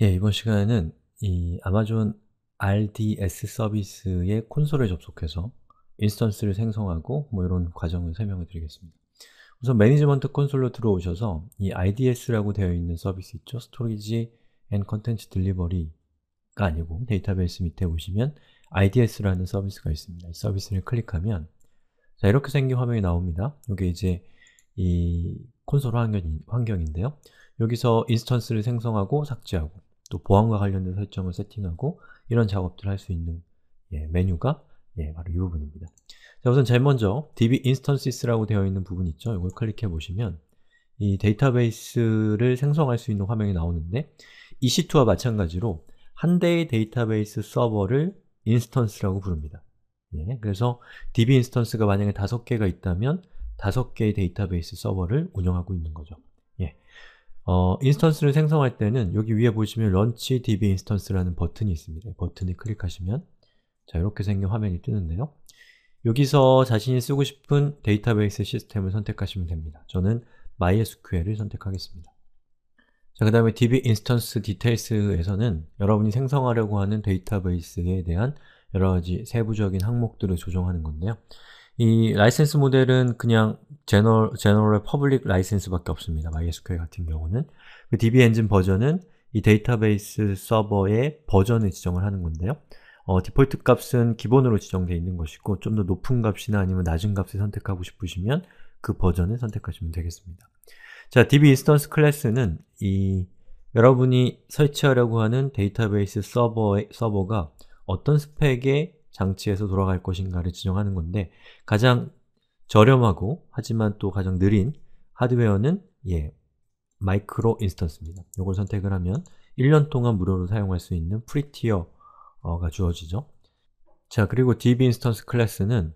예, 이번 시간에는 이 아마존 RDS 서비스의 콘솔에 접속해서 인스턴스를 생성하고 뭐 이런 과정을 설명해 드리겠습니다. 우선 매니지먼트 콘솔로 들어오셔서 이 IDS라고 되어 있는 서비스 있죠? 스토리지 앤 컨텐츠 딜리버리가 아니고 데이터베이스 밑에 보시면 IDS라는 서비스가 있습니다. 이 서비스를 클릭하면 자, 이렇게 생긴 화면이 나옵니다. 이게 이제 이 콘솔 환경, 환경인데요. 여기서 인스턴스를 생성하고 삭제하고 또 보안과 관련된 설정을 세팅하고 이런 작업들을 할 수 있는 예, 메뉴가 예, 바로 이 부분입니다. 자, 우선 제일 먼저 db instance라고 s 되어 있는 부분 있죠? 이걸 클릭해 보시면 이 데이터베이스를 생성할 수 있는 화면이 나오는데 EC2와 마찬가지로 한 대의 데이터베이스 서버를 인스턴스라고 부릅니다. 예, 그래서 db 인스턴스가 만약에 다섯 개가 있다면 다섯 개의 데이터베이스 서버를 운영하고 있는 거죠. 어, 인스턴스를 생성할 때는 여기 위에 보시면 런치 db 인스턴스라는 버튼이 있습니다. 버튼을 클릭하시면 자, 이렇게 생긴 화면이 뜨는데요. 여기서 자신이 쓰고 싶은 데이터베이스 시스템을 선택하시면 됩니다. 저는 MySQL을 선택하겠습니다. 자, 그 다음에 db 인스턴스 디테일스에서는 여러분이 생성하려고 하는 데이터베이스에 대한 여러가지 세부적인 항목들을 조정하는 건데요. 이 라이센스 모델은 그냥 제너럴, 제너럴 퍼블릭 라이센스밖에 없습니다. MySQL 같은 경우는 그 DB 엔진 버전은 이 데이터베이스 서버의 버전을 지정을 하는 건데요. 어, 디폴트 값은 기본으로 지정되어 있는 것이고 좀 더 높은 값이나 아니면 낮은 값을 선택하고 싶으시면 그 버전을 선택하시면 되겠습니다. 자, DB 인스턴스 클래스는 이 여러분이 설치하려고 하는 데이터베이스 서버의, 서버가 어떤 스펙의 장치에서 돌아갈 것인가를 지정하는 건데 가장 저렴하고 하지만 또 가장 느린 하드웨어는 예, 마이크로 인스턴스입니다. 이걸 선택을 하면 1년 동안 무료로 사용할 수 있는 프리티어가 주어지죠. 자, 그리고 db 인스턴스 클래스는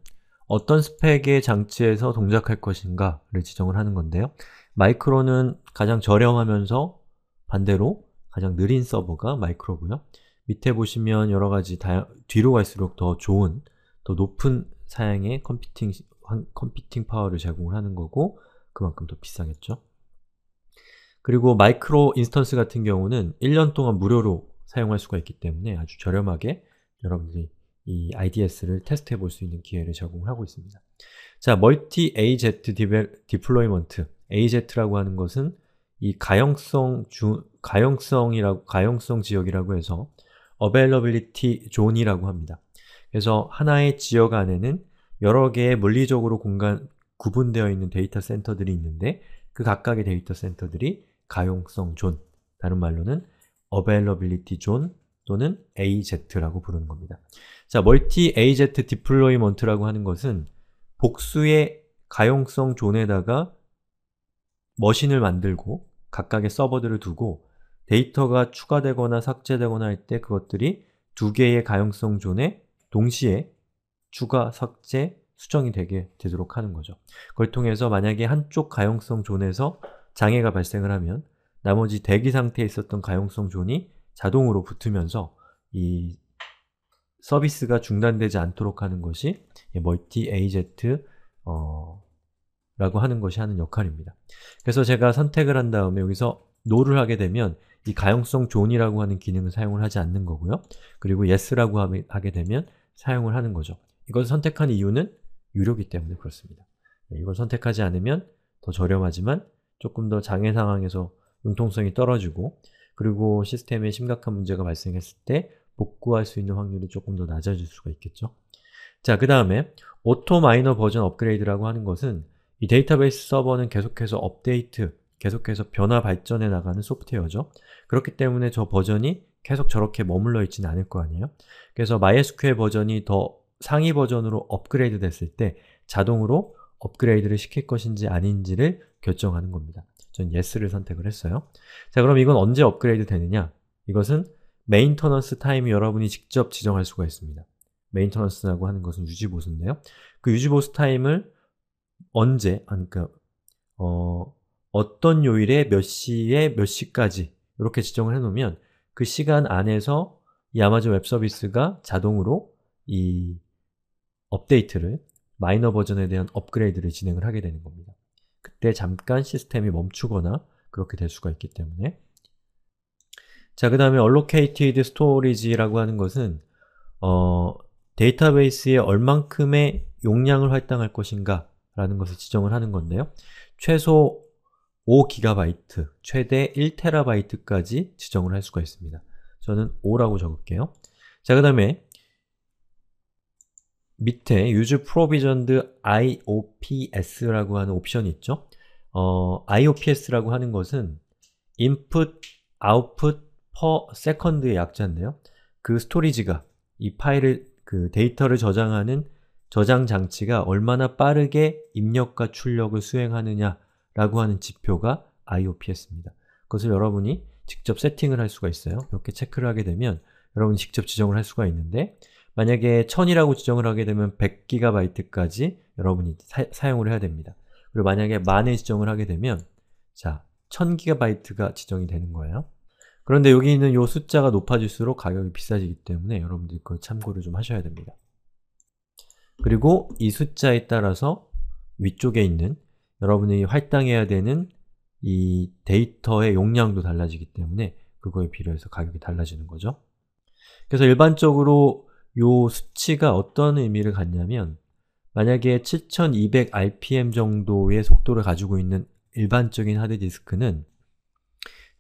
어떤 스펙의 장치에서 동작할 것인가를 지정을 하는 건데요. 마이크로는 가장 저렴하면서 반대로 가장 느린 서버가 마이크로고요. 밑에 보시면 여러 가지 다 뒤로 갈수록 더 좋은, 더 높은 사양의 컴퓨팅, 컴퓨팅 파워를 제공을 하는 거고 그만큼 더 비싸겠죠. 그리고 마이크로 인스턴스 같은 경우는 1년 동안 무료로 사용할 수가 있기 때문에 아주 저렴하게 여러분들이 이 IDS를 테스트해 볼 수 있는 기회를 제공하고 있습니다. 자, 멀티 AZ 디플로이먼트 AZ라고 하는 것은 이 가용성 주, 가용성이라고 가용성 지역이라고 해서 availability zone이라고 합니다. 그래서 하나의 지역 안에는 여러 개의 물리적으로 공간 구분되어 있는 데이터 센터들이 있는데 그 각각의 데이터 센터들이 가용성 존, 다른 말로는 availability zone 또는 AZ라고 부르는 겁니다. 자, 멀티 AZ 디플로이먼트라고 하는 것은 복수의 가용성 존에다가 머신을 만들고 각각의 서버들을 두고 데이터가 추가되거나 삭제되거나 할 때 그것들이 두 개의 가용성 존에 동시에 추가, 삭제, 수정이 되게 되도록 하는 거죠. 그걸 통해서 만약에 한쪽 가용성 존에서 장애가 발생을 하면 나머지 대기 상태에 있었던 가용성 존이 자동으로 붙으면서 이 서비스가 중단되지 않도록 하는 것이 멀티 AZ 어, 라고 하는 것이 하는 역할입니다. 그래서 제가 선택을 한 다음에 여기서 노를 하게 되면 이 가용성 존이라고 하는 기능을 사용을 하지 않는 거고요. 그리고 yes라고 하게 되면 사용을 하는 거죠. 이걸 선택한 이유는 유료기 때문에 그렇습니다. 네, 이걸 선택하지 않으면 더 저렴하지만 조금 더 장애 상황에서 융통성이 떨어지고 그리고 시스템에 심각한 문제가 발생했을 때 복구할 수 있는 확률이 조금 더 낮아질 수가 있겠죠. 자, 그 다음에 오토 마이너 버전 업그레이드라고 하는 것은 이 데이터베이스 서버는 계속해서 업데이트, 계속해서 변화 발전해 나가는 소프트웨어죠. 그렇기 때문에 저 버전이 계속 저렇게 머물러 있지는 않을 거 아니에요? 그래서 MySQL 버전이 더 상위 버전으로 업그레이드 됐을 때 자동으로 업그레이드를 시킬 것인지 아닌지를 결정하는 겁니다. 전 yes를 선택을 했어요. 자, 그럼 이건 언제 업그레이드 되느냐? 이것은 메인터넌스 타임이 여러분이 직접 지정할 수가 있습니다. 메인터넌스라고 하는 것은 유지보수인데요. 그 유지보수 타임을 언제, 그니까 어, 어떤 요일에 몇 시에 몇 시까지 이렇게 지정을 해놓으면 그 시간 안에서 이 아마존 웹 서비스가 자동으로 이 업데이트를 마이너 버전에 대한 업그레이드를 진행을 하게 되는 겁니다. 그때 잠깐 시스템이 멈추거나 그렇게 될 수가 있기 때문에 자, 그 다음에 allocated storage라고 하는 것은 어, 데이터베이스에 얼만큼의 용량을 할당할 것인가 라는 것을 지정을 하는 건데요. 최소 5GB, 최대 1TB까지 지정을 할 수가 있습니다. 저는 5라고 적을게요. 자, 그 다음에 밑에 use provisioned iops라고 하는 옵션이 있죠. 어, iops라고 하는 것은 input, output per second의 약자인데요. 그 스토리지가 이 파일을 그 데이터를 저장하는 저장 장치가 얼마나 빠르게 입력과 출력을 수행하느냐 라고 하는 지표가 IOPS입니다. 그것을 여러분이 직접 세팅을 할 수가 있어요. 이렇게 체크를 하게 되면 여러분이 직접 지정을 할 수가 있는데 만약에 1000이라고 지정을 하게 되면 100GB까지 여러분이 사, 용을 해야 됩니다. 그리고 만약에 만에 지정을 하게 되면 자, 1000GB가 지정이 되는 거예요. 그런데 여기 있는 이 숫자가 높아질수록 가격이 비싸지기 때문에 여러분들이 그걸 참고를 좀 하셔야 됩니다. 그리고 이 숫자에 따라서 위쪽에 있는 여러분이 할당해야 되는 이 데이터의 용량도 달라지기 때문에 그거에 비례해서 가격이 달라지는 거죠. 그래서 일반적으로 이 수치가 어떤 의미를 갖냐면 만약에 7200rpm 정도의 속도를 가지고 있는 일반적인 하드디스크는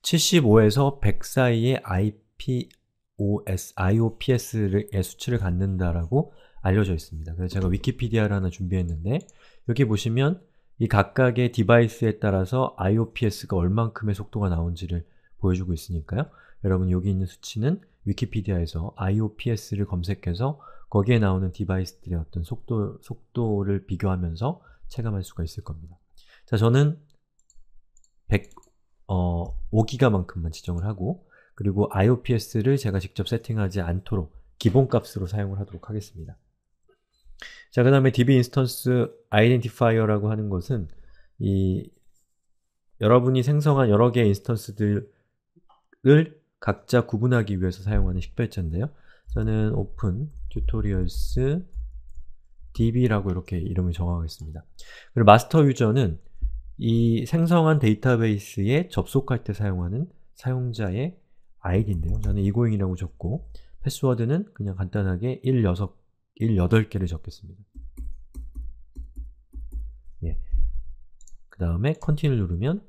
75에서 100 사이의 IPOS, IOPS의 수치를 갖는다라고 알려져 있습니다. 그래서 제가 음. 위키피디아를 하나 준비했는데 여기 보시면 이 각각의 디바이스에 따라서 IOPS가 얼만큼의 속도가 나온지를 보여주고 있으니까요. 여러분 여기 있는 수치는 위키피디아에서 IOPS를 검색해서 거기에 나오는 디바이스들의 어떤 속도, 속도를 비교하면서 체감할 수가 있을 겁니다. 자, 저는 100, 어, 5기가만큼만 지정을 하고 그리고 IOPS를 제가 직접 세팅하지 않도록 기본값으로 사용을 하도록 하겠습니다. 자, 그 다음에 db 인스턴스 아이덴티파이어라고 하는 것은 이 여러분이 생성한 여러 개의 인스턴스들을 각자 구분하기 위해서 사용하는 식별자인데요. 저는 open tutorials db라고 이렇게 이름을 정하겠습니다. 그리고 마스터 유저는 이 생성한 데이터베이스에 접속할 때 사용하는 사용자의 아이디인데요. 저는 이고잉이라고 적고 패스워드는 그냥 간단하게 일 8개를 적겠습니다. 예. 그 다음에 컨티뉴 누르면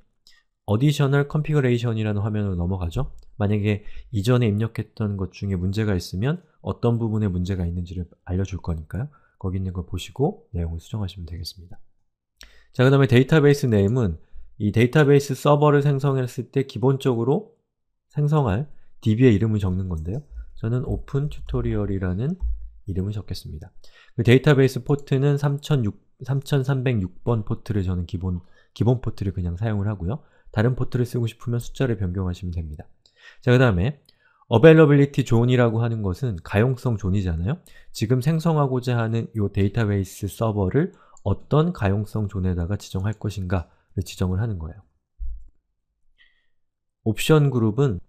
additional configuration이라는 화면으로 넘어가죠. 만약에 이전에 입력했던 것 중에 문제가 있으면 어떤 부분에 문제가 있는지를 알려줄 거니까요. 거기 있는 걸 보시고 내용을 수정하시면 되겠습니다. 자, 그 다음에 데이터베이스 네임은 이 데이터베이스 서버를 생성했을 때 기본적으로 생성할 DB의 이름을 적는 건데요. 저는 open tutorial이라는 이름을 적겠습니다. 그 데이터베이스 포트는 3006, 3306번 포트를 저는 기본, 기본 포트를 그냥 사용을 하고요. 다른 포트를 쓰고 싶으면 숫자를 변경하시면 됩니다. 자, 그 다음에 availability 존이라고 하는 것은 가용성 존이잖아요? 지금 생성하고자 하는 이 데이터베이스 서버를 어떤 가용성 존에다가 지정할 것인가를 지정을 하는 거예요. 옵션 그룹은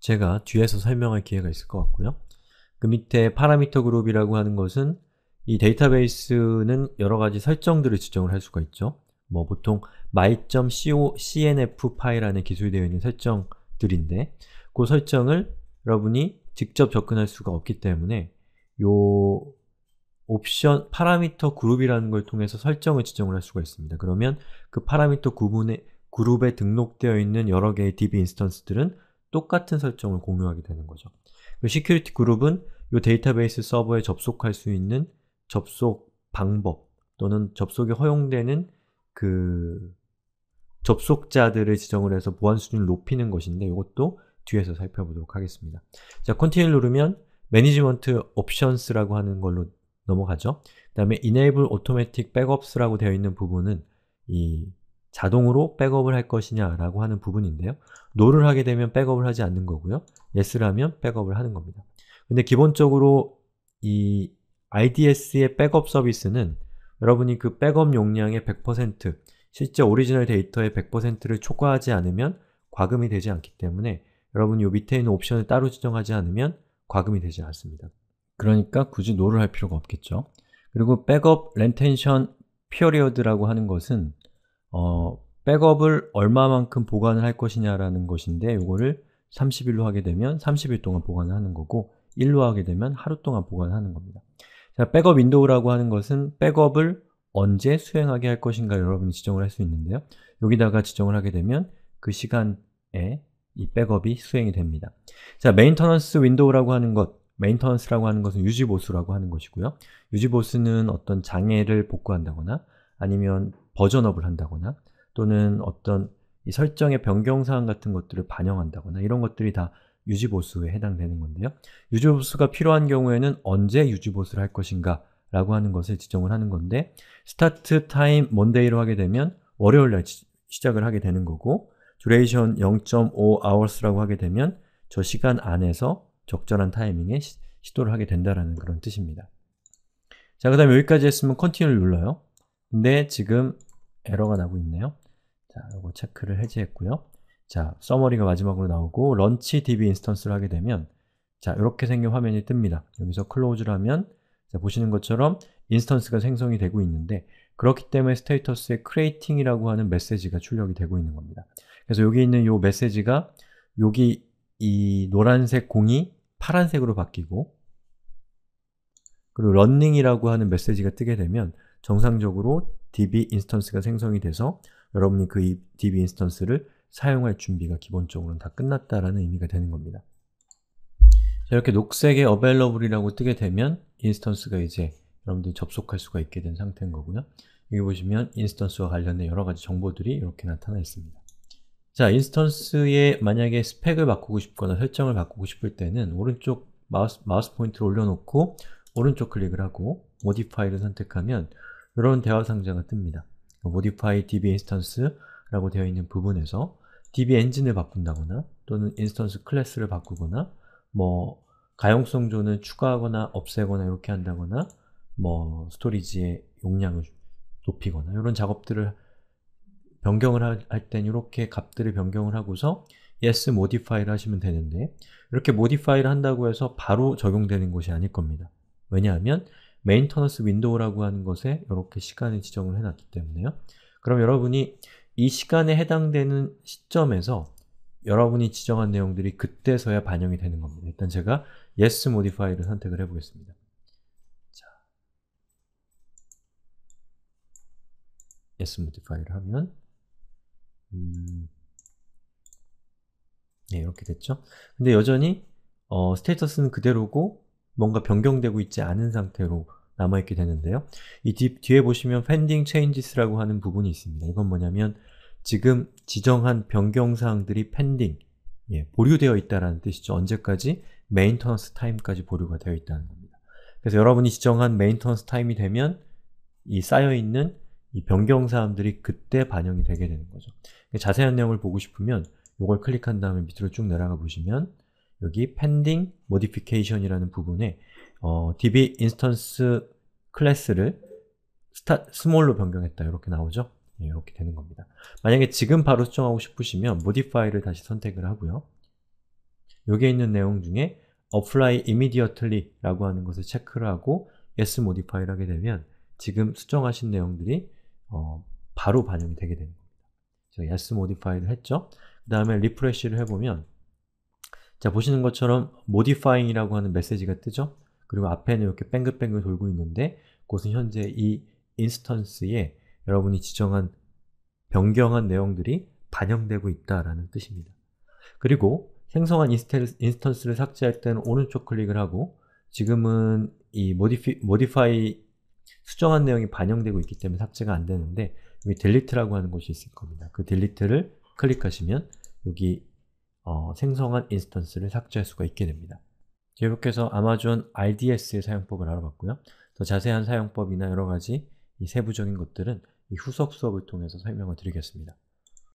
제가 뒤에서 설명할 기회가 있을 것 같고요. 그 밑에 파라미터 그룹이라고 하는 것은 이 데이터베이스는 여러 가지 설정들을 지정을 할 수가 있죠. 뭐 보통 my.cnf 파일 안에 기술 되어 있는 설정들인데 그 설정을 여러분이 직접 접근할 수가 없기 때문에 요 옵션 파라미터 그룹이라는 걸 통해서 설정을 지정을 할 수가 있습니다. 그러면 그 파라미터 구분의 그룹에 등록되어 있는 여러 개의 div 인스턴스들은 똑같은 설정을 공유하게 되는 거죠. 그 시큐리티 그룹은 이 데이터베이스 서버에 접속할 수 있는 접속 방법 또는 접속이 허용되는 그 접속자들을 지정을 해서 보안 수준을 높이는 것인데 이것도 뒤에서 살펴보도록 하겠습니다. 자, 컨티뉴 누르면 매니지먼트 옵션스라고 하는 걸로 넘어가죠. 그 다음에 enable automatic backups라고 되어 있는 부분은 이 자동으로 백업을 할 것이냐라고 하는 부분인데요. no를 하게 되면 백업을 하지 않는 거고요. yes를 면 백업을 하는 겁니다. 근데 기본적으로 이 IDS의 백업 서비스는 여러분이 그 백업 용량의 100% 실제 오리지널 데이터의 100%를 초과하지 않으면 과금이 되지 않기 때문에 여러분이 이 밑에 있는 옵션을 따로 지정하지 않으면 과금이 되지 않습니다. 그러니까 굳이 노를 할 필요가 없겠죠. 그리고 백업 렌텐션 피어리어드라고 하는 것은 어, 백업을 얼마만큼 보관을 할 것이냐라는 것인데 이거를 30일로 하게 되면 30일 동안 보관을 하는 거고 1로 하게 되면 하루 동안 보관을 하는 겁니다 자, 백업 윈도우라고 하는 것은 백업을 언제 수행하게 할 것인가 여러분이 지정을 할 수 있는데요 여기다가 지정을 하게 되면 그 시간에 이 백업이 수행이 됩니다 자, 메인터넌스 윈도우라고 하는 것 메인터넌스라고 하는 것은 유지보수라고 하는 것이고요 유지보수는 어떤 장애를 복구한다거나 아니면 버전업을 한다거나 또는 어떤 이 설정의 변경사항 같은 것들을 반영한다거나 이런 것들이 다 유지보수에 해당되는 건데요 유지보수가 필요한 경우에는 언제 유지보수를 할 것인가 라고 하는 것을 지정을 하는 건데 스타트 타임 먼데이로 하게 되면 월요일날 시작을 하게 되는 거고 duration 0.5 hours라고 하게 되면 저 시간 안에서 적절한 타이밍에 시, 도를 하게 된다라는 그런 뜻입니다 자, 그 다음에 여기까지 했으면 컨티뉴를 눌러요 근데 지금 에러가 나고 있네요. 자, 이거 체크를 해제했고요. 자, 서머리가 마지막으로 나오고 런치 db 인스턴스를 하게 되면 자, 이렇게 생긴 화면이 뜹니다. 여기서 클로즈를 하면 자, 보시는 것처럼 인스턴스가 생성이 되고 있는데 그렇기 때문에 스테이터스에 creating이라고 하는 메시지가 출력이 되고 있는 겁니다. 그래서 여기 있는 이 메시지가 여기 이 노란색 공이 파란색으로 바뀌고 그리고 running이라고 하는 메시지가 뜨게 되면 정상적으로 DB 인스턴스가 생성이 돼서 여러분이 그 DB 인스턴스를 사용할 준비가 기본적으로는 다 끝났다라는 의미가 되는 겁니다. 자, 이렇게 녹색의 available이라고 뜨게 되면 인스턴스가 이제 여러분들이 접속할 수가 있게 된 상태인 거고요. 여기 보시면 인스턴스와 관련된 여러 가지 정보들이 이렇게 나타나 있습니다. 자, 인스턴스의 만약에 스펙을 바꾸고 싶거나 설정을 바꾸고 싶을 때는 오른쪽 마우스, 마우스 포인트를 올려놓고 오른쪽 클릭을 하고 모디파이를 선택하면 이런 대화 상자가 뜹니다. modify db instance라고 되어 있는 부분에서 db 엔진을 바꾼다거나 또는 인스턴스 클래스를 바꾸거나 뭐 가용성 존을 추가하거나 없애거나 이렇게 한다거나 뭐 스토리지의 용량을 높이거나 이런 작업들을 변경을 할 땐 이렇게 값들을 변경을 하고서 yes modify를 하시면 되는데 이렇게 modify를 한다고 해서 바로 적용되는 것이 아닐 겁니다. 왜냐하면 메인터너스 윈도우라고 하는 것에 이렇게 시간을 지정을 해놨기 때문에요. 그럼 여러분이 이 시간에 해당되는 시점에서 여러분이 지정한 내용들이 그때서야 반영이 되는 겁니다. 일단 제가 yes modify를 선택을 해보겠습니다. 자, yes modify를 하면 음, 네, 이렇게 됐죠? 근데 여전히 어, 스테이터스는 그대로고 뭔가 변경되고 있지 않은 상태로 남아있게 되는데요 이 뒤, 뒤에 보시면 pending changes라고 하는 부분이 있습니다 이건 뭐냐면 지금 지정한 변경사항들이 pending, 예, 보류되어 있다는 뜻이죠 언제까지? m a i n t e n a 까지 보류가 되어 있다는 겁니다 그래서 여러분이 지정한 m a i n t e n a 이 되면 이 쌓여있는 이 변경사항들이 그때 반영이 되게 되는 거죠 자세한 내용을 보고 싶으면 이걸 클릭한 다음에 밑으로 쭉 내려가 보시면 여기 pending modification이라는 부분에 어, db instance 클래스를 스타, small로 변경했다 이렇게 나오죠? 예, 이렇게 되는 겁니다. 만약에 지금 바로 수정하고 싶으시면 modify를 다시 선택을 하고요. 여기에 있는 내용 중에 apply immediately 라고 하는 것을 체크를 하고 yes modify를 하게 되면 지금 수정하신 내용들이 어, 바로 반영이 되게 되는 겁니다. 제가 yes modify를 했죠? 그 다음에 r e f r e s h 를 해보면 자, 보시는 것처럼 modifying이라고 하는 메시지가 뜨죠? 그리고 앞에는 이렇게 뺑글뺑글 돌고 있는데 그것은 현재 이 인스턴스에 여러분이 지정한 변경한 내용들이 반영되고 있다라는 뜻입니다. 그리고 생성한 인스턴스, 를 삭제할 때는 오른쪽 클릭을 하고 지금은 이 modify, modify 수정한 내용이 반영되고 있기 때문에 삭제가 안 되는데 여기 delete라고 하는 곳이 있을 겁니다. 그 delete를 클릭하시면 여기 어, 생성한 인스턴스를 삭제할 수가 있게 됩니다. 계속해서 아마존 RDS의 사용법을 알아봤고요. 더 자세한 사용법이나 여러 가지 세부적인 것들은 후속 수업을 통해서 설명을 드리겠습니다.